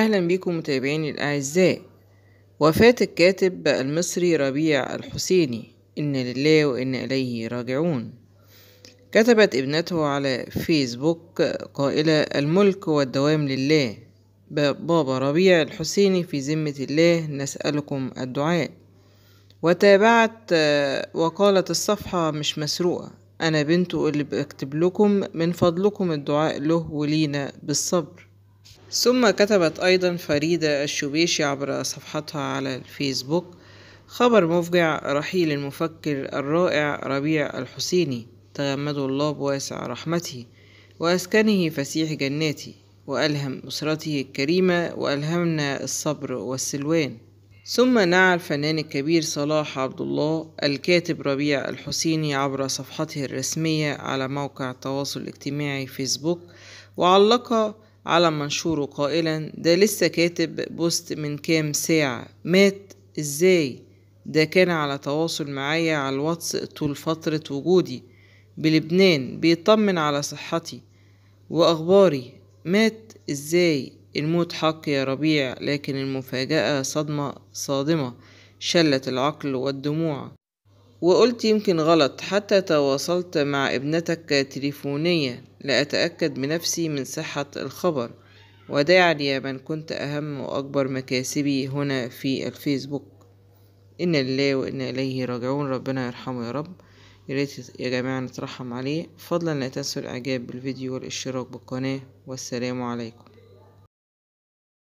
أهلا بكم متابعيني الأعزاء وفاة الكاتب المصري ربيع الحسيني إن لله وإن إليه راجعون كتبت ابنته على فيسبوك قائلة الملك والدوام لله بابا ربيع الحسيني في ذمة الله نسألكم الدعاء وتابعت وقالت الصفحة مش مسروقة أنا بنته اللي بكتب لكم من فضلكم الدعاء له ولينا بالصبر ثم كتبت أيضا فريدة الشبيشي عبر صفحتها على الفيسبوك خبر مفجع رحيل المفكر الرائع ربيع الحسيني تغمده الله بواسع رحمته وأسكنه فسيح جناته وألهم أسرته الكريمة وألهمنا الصبر والسلوان ثم نعى الفنان الكبير صلاح عبد الله الكاتب ربيع الحسيني عبر صفحته الرسمية على موقع التواصل الاجتماعي فيسبوك وعلق على منشوره قائلا ده لسه كاتب بوست من كام ساعة مات ازاي ده كان على تواصل معايا على الواتس طول فترة وجودي بلبنان بيطمن على صحتي وأخباري مات ازاي الموت حق يا ربيع لكن المفاجأة صدمة صادمة شلت العقل والدموع وقلت يمكن غلط حتى تواصلت مع ابنتك تليفونيا لأتأكد بنفسي من صحة الخبر وداعا يعني من كنت أهم وأكبر مكاسبي هنا في الفيسبوك إن لله وإنا إليه راجعون ربنا يرحمه يا رب ياريت يا جماعة نترحم عليه فضلا لا تنسوا الإعجاب بالفيديو والاشتراك بالقناة والسلام عليكم